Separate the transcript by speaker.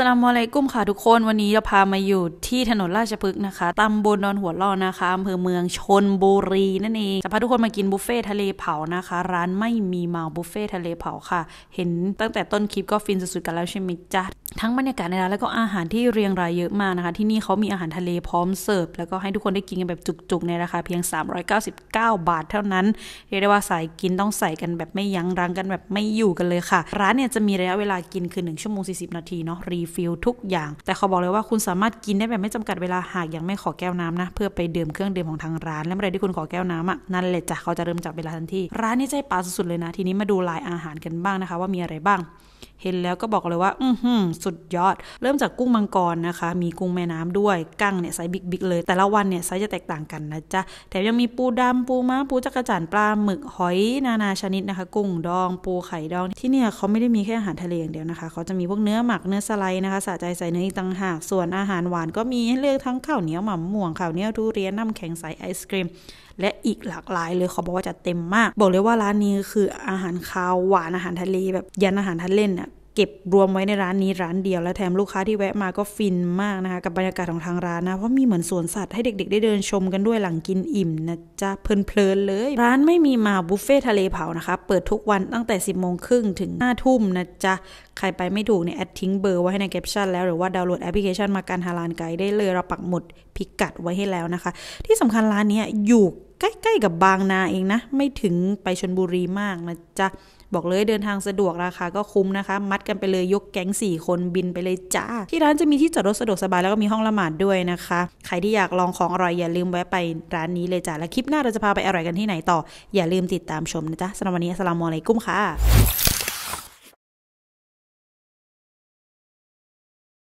Speaker 1: สลามอะไรกุ้มค่ะทุกคนวันนี้จะพามาอยู่ที่ถนนราชพฤกษ์นะคะตำบลดอนหัวล่อนะคะอำเภอเมืองชนบุรีนั่นเองจะพาทุกคนมากินบุฟเฟ่ทะเลเผานะคะร้านไม่มีเมาบุฟเฟ่ทะเลเผาค่ะเห็นตั้งแต่ต้นคลิปก็ฟินสุดๆกันแล้วใช่ไหมจ๊ะทั้งบรรยากาศในร้านแล้วก็อาหารที่เรียงรายเยอะมากนะคะ ที่นี่เขามีอาหารทะเลพร้อมเสิร์ฟ แล้วก็ให้ทุกคนได้กินกันแบบจุกๆ ในราคาเพียง 399 บาท เท่านั้นเรียกได้ว่าสายกินต้องใส่กันแบบไม่ยั้งรั้งกันแบบไม่อยู่กันเลยค่ะ ร้านเนี่ยจะมีระยะเวลากินคือ1ชั่วโมง40 นาทีเนาะรีฟิลทุกอย่าง แต่เขาบอกเลยว่าคุณสามารถกินได้แบบไม่จำกัดเวลาหากยังไม่ขอแก้วน้ำนะ เพื่อไปดื่มเครื่องดื่มของทางร้านและเมื่อไรที่คุณขอแก้วน้ำอ่ะนั่นแหละจ้ะเขาจะเริ่มจับเวลาทันทีร้านนี้ใจปลาสุดๆเลยนะทีนี้มาดูลายอาหารกันบ้างนะคะ ว่ามีอะไรบ้าง เห็นแล้วก็บอกเลยว่าอืมสุดยอดเริ่มจากกุ้งมังกรนะคะ มีกุ้งแม่น้ำด้วยกั้งเนี่ยไซส์บิ๊กๆเลยแต่ละวันเนี่ยไซส์จะแตกต่างกันนะจ๊ะแถมยังมีปูดำปูม้า ปูจักระจั่นปลาหมึกหอยนานาชนิดนะคะ กุ้งดอง ปูไข่ดอง ที่เนี่ยเขาไม่ได้มีแค่อาหารทะเลอย่างเดียวนะคะเขาจะมีพวกเนื้อหมักเนื้อสไลด์นะคะสะใจใส่เนื้ออีกต่างหากส่วนอาหารหวาน ก็มีให้เลือกทั้งข้าวเหนียวหม่ำม่วงข้าวเหนียวทุเรียนน้ำแข็งใสไอศครีมและอีกหลากหลายเลยเขาบอกว่าจะเต็มมาก บอกเลยว่าร้านนี้คืออาหารคาวหวานอาหารทะเลแบบยันอาหารทะเลเนี่ยเก็บรวมไว้ในร้านนี้ร้านเดียวและแถมลูกค้าที่แวะมาก็ฟินมากนะคะ กับบรรยากาศของทางร้านนะ เพราะมีเหมือนสวนสัตว์ให้เด็กๆได้เดินชมกันด้วยหลังกินอิ่มนะจ๊ะ เพลินๆเลย ร้านไม่มีมาบุฟเฟ่ทะเลเผานะคะ เปิดทุกวันตั้งแต่ 10บโมงครึ่งถึง5้าทุ่มนะจ๊ะ ใครไปไม่ถูกเนี่ยแอดทิ้งเบอร์ไว้ให้ในแคปชั่นแล้วหรือว่าดาวน์โหลดแอปพลิเคชันมาการฮาลานไกด์ได้เลยเราปักหมุดพิกัดไว้ให้แล้วนะคะที่สำคัญร้านนี้อยู่ใกล้ๆกับบางนาเองนะ ไม่ถึงไปชนบุรีมากนะจ๊ะ บอกเลยเดินทางสะดวกราคาก็คุ้มนะคะ มัดกันไปเลยยกแก๊ง4 คนบินไปเลยจ้าที่ร้านจะมีที่จอดรถสะดวกสบายแล้วก็มีห้องละหมาดด้วยนะคะ ใครที่อยากลองของอร่อยอย่าลืมแวะไปร้านนี้เลยจ้าและคลิปหน้าเราจะพาไปอร่อยกันที่ไหนต่ออย่าลืมติดตามชมนะจ๊ะสำหรับวันนี้สลามอลไรกุ้มค่ะ